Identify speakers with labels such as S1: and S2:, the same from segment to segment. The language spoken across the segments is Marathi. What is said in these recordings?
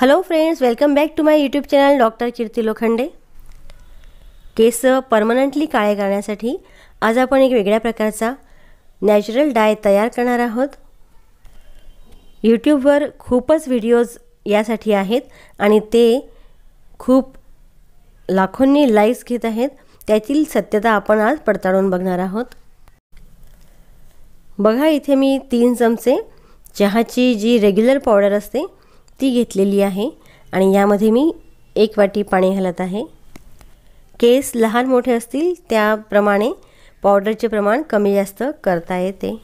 S1: hello friends welcome back to my YouTube channel doctor Kirti Lokhande केस परमनंटली काळे करण्यासाठी आज आपण एक वेगळ्या प्रकारचा नॅचरल डाय तयार करणार आहोत यूट्यूबवर खूपच व्हिडिओज यासाठी आहेत आणि ते खूप लाखोंनी लाईक्स घेत आहेत त्यातील सत्यता आपण आज पडताळून बघणार आहोत बघा इथे मी तीन चमचे चहाची जी रेग्युलर पावडर असते ती घेतलेली आहे आणि यामध्ये मी एक वाटी पाणी घालत आहे केस लहान मोठे असतील त्याप्रमाणे पावडरचे प्रमाण कमी जास्त करता येते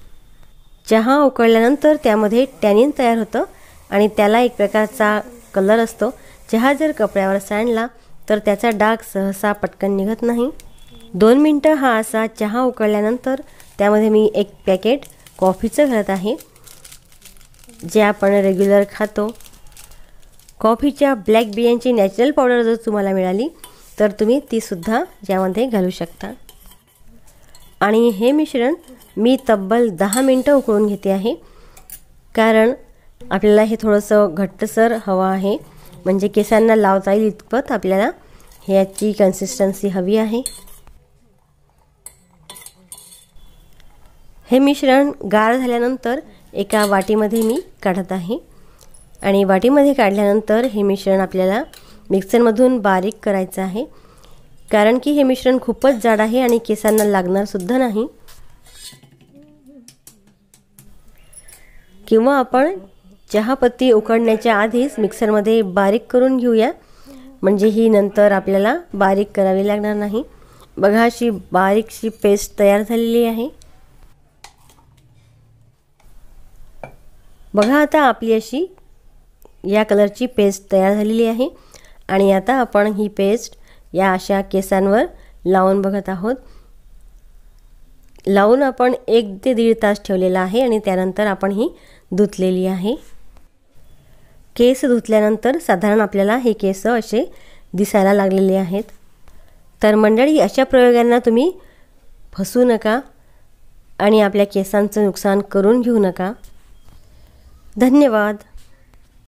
S1: चहा उकळल्यानंतर त्यामध्ये टॅनिन तयार होतं आणि त्याला एक प्रकारचा कलर असतो चहा जर कपड्यावर सांडला तर त्याचा डाग सहसा पटकन निघत नाही दोन मिनटं हा असा चहा उकळल्यानंतर त्यामध्ये मी एक पॅकेट कॉफीचं घालत आहे जे आपण रेग्युलर खातो कॉफीच्या ब्लॅक बियांची नॅचरल पावडर जर तुम्हाला मिळाली तर तुम्ही तीसुद्धा यामध्ये घालू शकता आणि हे मिश्रण मी तब्बल दहा मिनटं उकळून घेते आहे कारण आपल्याला हे थोडंसं घट्टसर हवं आहे म्हणजे केसांना लावता येईल इतपत आपल्याला ह्याची कन्सिस्टन्सी हवी आहे हे मिश्रण गार झाल्यानंतर एका वाटीमध्ये मी काढत आहे आणि वाटीमध्ये काढल्यानंतर हे मिश्रण आपल्याला मिक्सरमधून बारीक करायचं आहे कारण की हे मिश्रण खूपच जाड आहे आणि केसांना लागणारसुद्धा नाही किंवा आपण चहापत्ती उकडण्याच्या आधीच मिक्सरमध्ये बारीक करून घेऊया म्हणजे ही नंतर आपल्याला बारीक करावी लागणार नाही बघा अशी बारीकशी पेस्ट तयार झालेली आहे बघा आता आपली अशी या कलरची पेस्ट तयार झालेली आहे आणि आता आपण ही पेस्ट या अशा केसांवर लावून बघत आहोत लावून आपण एक ते दीड तास ठेवलेला आहे आणि त्यानंतर आपण ही धुतलेली आहे केस धुतल्यानंतर साधारण आपल्याला हे केस असे दिसायला लागलेले आहेत तर मंडळी अशा प्रयोगांना तुम्ही फसू नका आणि आपल्या केसांचं नुकसान करून घेऊ नका धन्यवाद